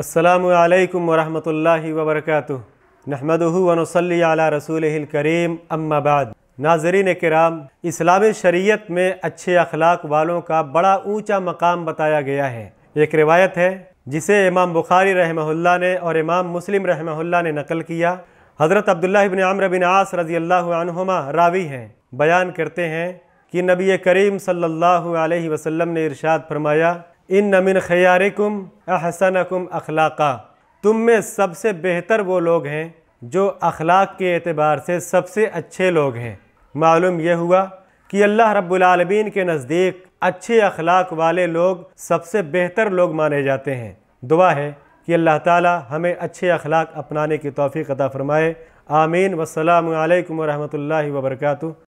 السلام علیکم ورحمت اللہ وبرکاتہ نحمد رسول الكریم اما بعد ناظرین کرام اسلام شریعت میں اچھے اخلاق والوں کا بڑا اونچا مقام بتایا گیا ہے ایک روایت ہے جسے امام بخاری رحمہ اللہ نے اور امام مسلم رحمہ اللہ نے نقل کیا حضرت عبداللہ بن عمر بن عاص رضی اللہ عنہما راوی ہیں بیان کرتے ہیں کہ نبی کریم صلی اللہ علیہ وسلم نے ارشاد فرمایا इन नमिन ख़यारिकुम अहसनकुम अखलाक़ा तुम में सबसे बेहतर वो लोग हैं जो अखलाक के अतबार से सबसे अच्छे लोग हैं मालूम यह हुआ कि अल्लाह रब्बुलआलमीन के नज़दीक अच्छे अखलाक वाले लोग सबसे बेहतर लोग माने जाते हैं दुआ है कि अल्लाह ताला हमें अच्छे अखलाक अपनाने की तोफ़ी अता फ़रमाए आमीन वसलाम वरहमल वर्का